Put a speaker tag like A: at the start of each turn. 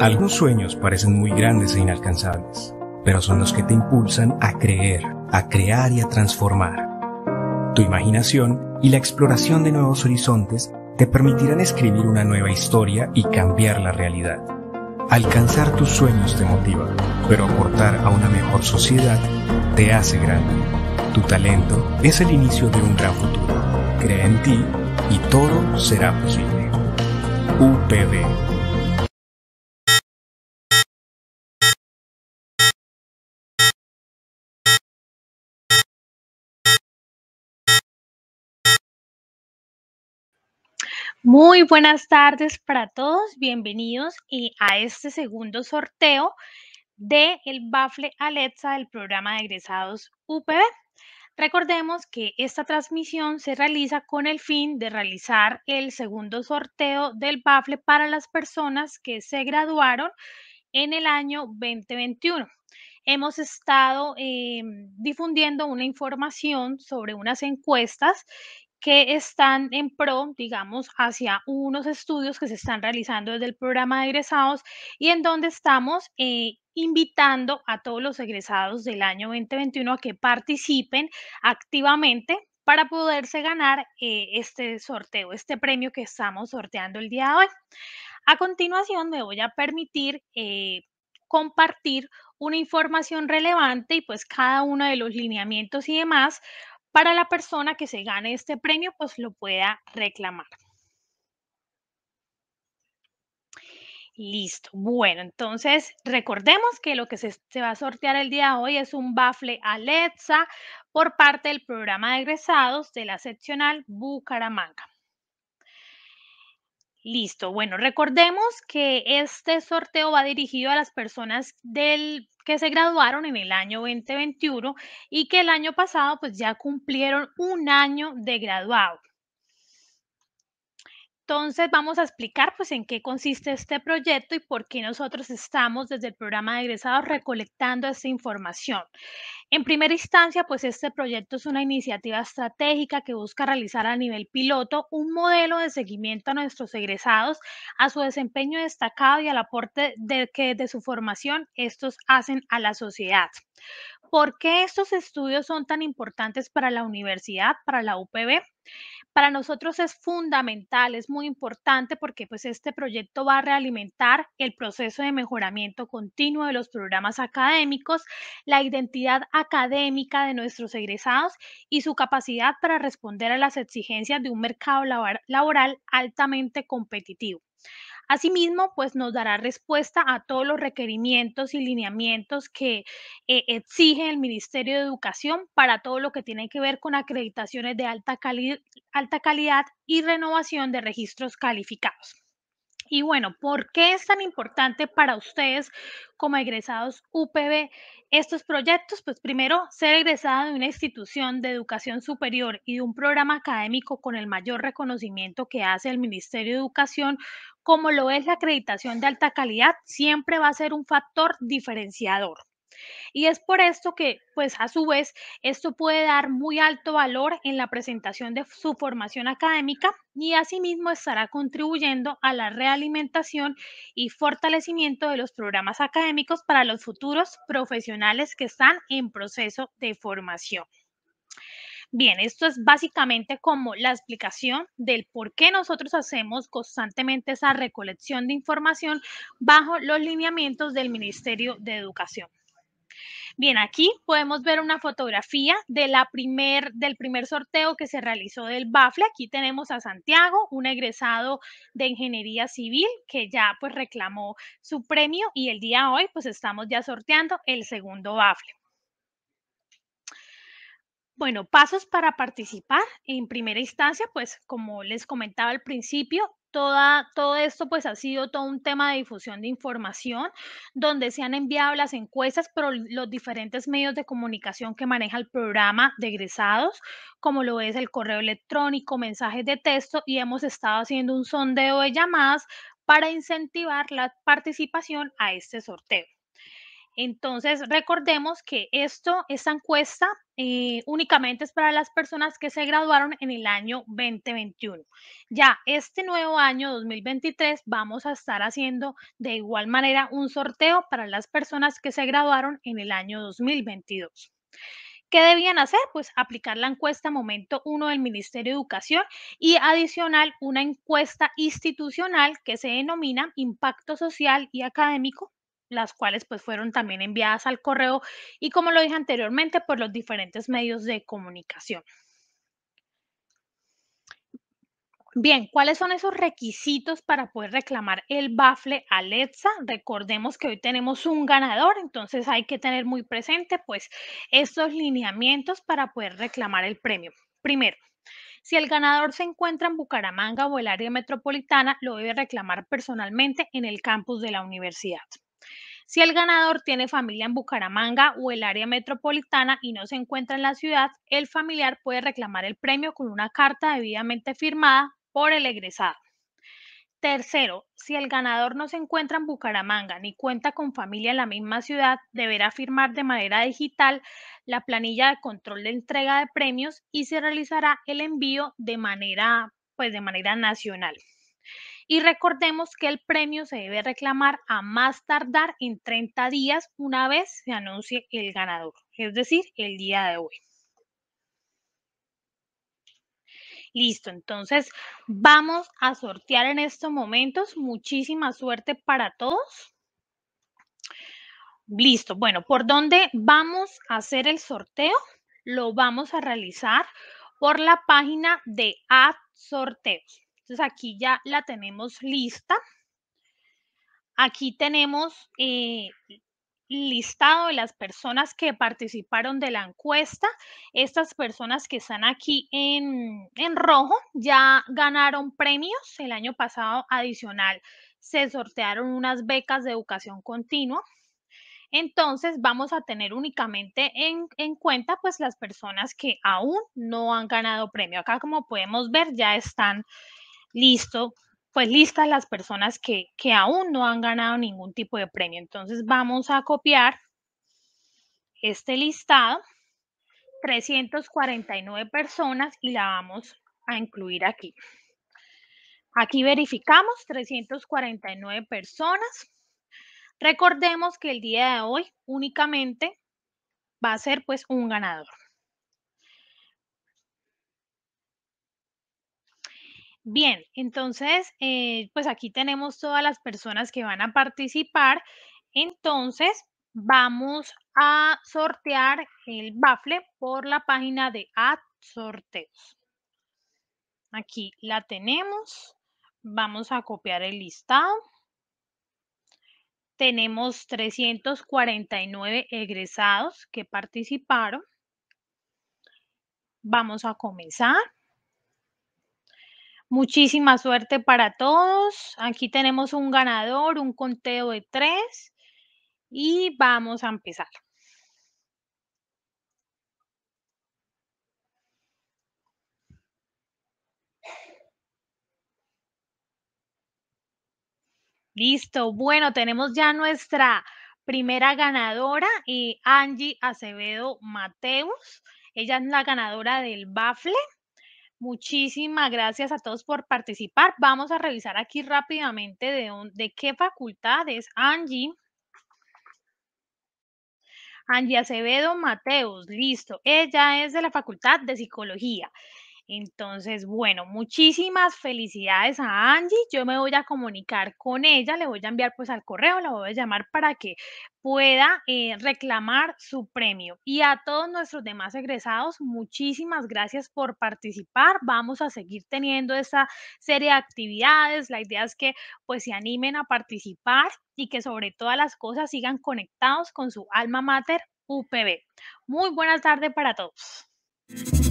A: Algunos sueños parecen muy grandes e inalcanzables, pero son los que te impulsan a creer, a crear y a transformar. Tu imaginación y la exploración de nuevos horizontes te permitirán escribir una nueva historia y cambiar la realidad. Alcanzar tus sueños te motiva, pero aportar a una mejor sociedad te hace grande. Tu talento es el inicio de un gran futuro. Crea en ti y todo será posible. UPB Muy buenas tardes para todos, bienvenidos y eh, a este segundo sorteo de el Bafle Alexa del programa de egresados UPB. Recordemos que esta transmisión se realiza con el fin de realizar el segundo sorteo del Bafle para las personas que se graduaron en el año 2021 hemos estado em, difundiendo una información sobre unas encuestas que están en pro, digamos, hacia unos estudios que se están realizando desde el programa de egresados y en donde estamos eh, invitando a todos los egresados del año 2021 a que participen activamente para poderse ganar eh, este sorteo, este premio que estamos sorteando el día de hoy. A continuación, me voy a permitir eh, compartir una información relevante y pues cada uno de los lineamientos y demás para la persona que se gane este premio, pues lo pueda reclamar. Listo. Bueno, entonces recordemos que lo que se, va a sortear el día de hoy es un bafle Alexa por parte del programa de egresados de la seccional Bucaramanga. Listo. Bueno, recordemos que este sorteo va dirigido a las personas del que se graduaron en el año 2021 y que el año pasado pues ya cumplieron un año de graduado. Entonces vamos a explicar pues en qué consiste este proyecto y por qué nosotros estamos desde el programa de egresados recolectando esta información. En primera instancia, pues este proyecto es una iniciativa estratégica que busca realizar a nivel piloto un modelo de seguimiento a nuestros egresados, a su desempeño destacado y al aporte que de su formación estos hacen a la sociedad. ¿Por qué estos estudios son tan importantes para la universidad, para la UPB? Para nosotros es fundamental, es muy importante porque pues este proyecto va a realimentar el proceso de mejoramiento continuo de los programas académicos, la identidad académica de nuestros egresados y su capacidad para responder a las exigencias de un mercado laboral altamente competitivo. Asimismo, pues nos dará respuesta a todos los requerimientos y lineamientos que eh, exige el Ministerio de Educación para todo lo que tiene que ver con acreditaciones de alta, alta calidad y renovación de registros calificados. Y bueno, ¿por qué es tan importante para ustedes como egresados UPB estos proyectos? Pues primero, ser egresada de una institución de educación superior y de un programa académico con el mayor reconocimiento que hace el Ministerio de Educación, como lo es la acreditación de alta calidad, siempre va a ser un factor diferenciador. Y es por esto que, pues a su vez, esto puede dar muy alto valor en la presentación de su formación académica y asimismo estará contribuyendo a la realimentación y fortalecimiento de los programas académicos para los futuros profesionales que están en proceso de formación. Bien, esto es básicamente como la explicación del por qué nosotros hacemos constantemente esa recolección de información bajo los lineamientos del Ministerio de Educación. Bien, aquí podemos ver una fotografía de la del primer sorteo que se realizó del BAFLE. Aquí tenemos a Santiago, un egresado de Ingeniería Civil que ya pues reclamó su premio y el día de hoy pues estamos ya sorteando el segundo BAFLE. Bueno, pasos para participar. En primera instancia, pues como les comentaba al principio, Toda, todo esto pues ha sido todo un tema de difusión de información, donde se han enviado las encuestas por los diferentes medios de comunicación que maneja el programa de egresados, como lo es el correo electrónico, mensajes de texto, y hemos estado haciendo un sondeo de llamadas para incentivar la participación a este sorteo. Entonces, recordemos que esto, esta encuesta eh, únicamente es para las personas que se graduaron en el año 2021. Ya este nuevo año 2023 vamos a estar haciendo de igual manera un sorteo para las personas que se graduaron en el año 2022. ¿Qué debían hacer? Pues aplicar la encuesta momento 1 del Ministerio de Educación y adicional una encuesta institucional que se denomina Impacto Social y Académico las cuales pues fueron también enviadas al correo y como lo dije anteriormente, por pues, los diferentes medios de comunicación. Bien, ¿cuáles son esos requisitos para poder reclamar el bafle Alexa? Recordemos que hoy tenemos un ganador, entonces hay que tener muy presente pues estos lineamientos para poder reclamar el premio. Primero, si el ganador se encuentra en Bucaramanga o el área metropolitana, lo debe reclamar personalmente en el campus de la universidad. Si el ganador tiene familia en Bucaramanga o el área metropolitana y no se encuentra en la ciudad, el familiar puede reclamar el premio con una carta debidamente firmada por el egresado. Tercero, si el ganador no se encuentra en Bucaramanga ni cuenta con familia en la misma ciudad, deberá firmar de manera digital la planilla de control de entrega de premios y se realizará el envío de manera, pues, de manera nacional. Y recordemos que el premio se debe reclamar a más tardar en 30 días una vez se anuncie el ganador, es decir, el día de hoy. Listo, entonces vamos a sortear en estos momentos. Muchísima suerte para todos. Listo, bueno, ¿por dónde vamos a hacer el sorteo? Lo vamos a realizar por la página de Ad Sorteos. Entonces aquí ya la tenemos lista. Aquí tenemos eh, listado de las personas que participaron de la encuesta. Estas personas que están aquí en, rojo ya ganaron premios el año pasado adicional. Se sortearon unas becas de educación continua. Entonces vamos a tener únicamente en, en cuenta pues las personas que aún no han ganado premio. Acá como podemos ver ya están listo, pues listas las personas que, aún no han ganado ningún tipo de premio. Entonces vamos a copiar este listado, 349 personas y la vamos a incluir aquí. Aquí verificamos 349 personas. Recordemos que el día de hoy únicamente va a ser pues un ganador. Bien, entonces, eh, pues aquí tenemos todas las personas que van a participar. Entonces, vamos a sortear el bafle por la página de Ad Sorteos. Aquí la tenemos. Vamos a copiar el listado. Tenemos 349 egresados que participaron. Vamos a comenzar. Muchísima suerte para todos. Aquí tenemos un ganador, un conteo de tres y vamos a empezar. Listo, bueno, tenemos ya nuestra primera ganadora, y eh, Angie Acevedo Mateus. Ella es la ganadora del Bafle. Muchísimas gracias a todos por participar. Vamos a revisar aquí rápidamente de, de qué facultades Angie. Angie Acevedo Mateus, listo. Ella es de la Facultad de Psicología. Entonces, bueno, muchísimas felicidades a Angie. Yo me voy a comunicar con ella, le voy a enviar pues al correo, la voy a llamar para que pueda eh, reclamar su premio. Y a todos nuestros demás egresados, muchísimas gracias por participar. Vamos a seguir teniendo esta serie de actividades. La idea es que pues se animen a participar y que sobre todas las cosas sigan conectados con su alma mater UPB. Muy buenas tardes para todos.